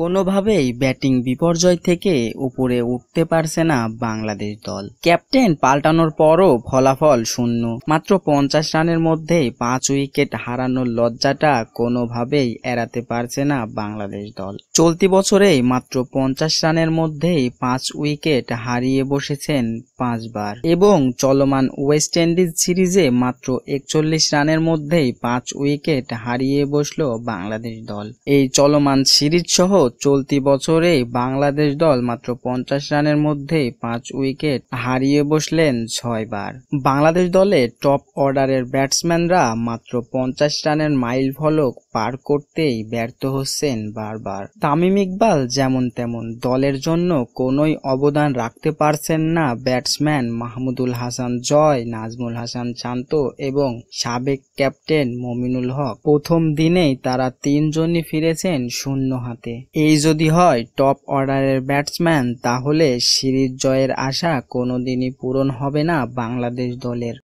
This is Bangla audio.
কোনোভাবেই ব্যাটিং বিপর্যয় থেকে উপরে উঠতে পারছে না বাংলাদেশ দল ক্যাপ্টেন পাল্টানোর পরও ফলাফল শূন্য মাত্র পঞ্চাশ রানের মধ্যেই পাঁচ উইকেট হারানোর লজ্জাটা কোনোভাবেই এড়াতে পারছে না বাংলাদেশ দল চলতি বছরেই মাত্র পঞ্চাশ রানের মধ্যেই পাঁচ উইকেট হারিয়ে বসেছেন পাঁচবার এবং চলমান ওয়েস্ট ইন্ডিজ সিরিজে মাত্র একচল্লিশ রানের মধ্যেই পাঁচ উইকেট হারিয়ে বসল বাংলাদেশ দল এই চলমান সিরিজ সহ চলতি বছরেই বাংলাদেশ দল মাত্র পঞ্চাশ রানের মধ্যেই পাঁচ উইকেট হারিয়ে বসলেন ছয়বার বাংলাদেশ দলে টপ অর্ডারের ব্যাটসম্যানরা মাত্র পঞ্চাশ রানের মাইল ফলক পার করতেই ব্যর্থ হচ্ছেন বারবার তামিম ইকবাল যেমন তেমন দলের জন্য কোনোই অবদান রাখতে পারছেন না ব্যাটসম্যান মাহমুদুল হাসান জয় নাজমুল হাসান শান্ত এবং সাবেক ক্যাপ্টেন মমিনুল হক প্রথম দিনেই তারা তিনজনই ফিরেছেন শূন্য হাতে এই যদি হয় টপ অর্ডারের ব্যাটসম্যান তাহলে সিরিজ জয়ের আশা কোনো দিনই পূরণ হবে না বাংলাদেশ দলের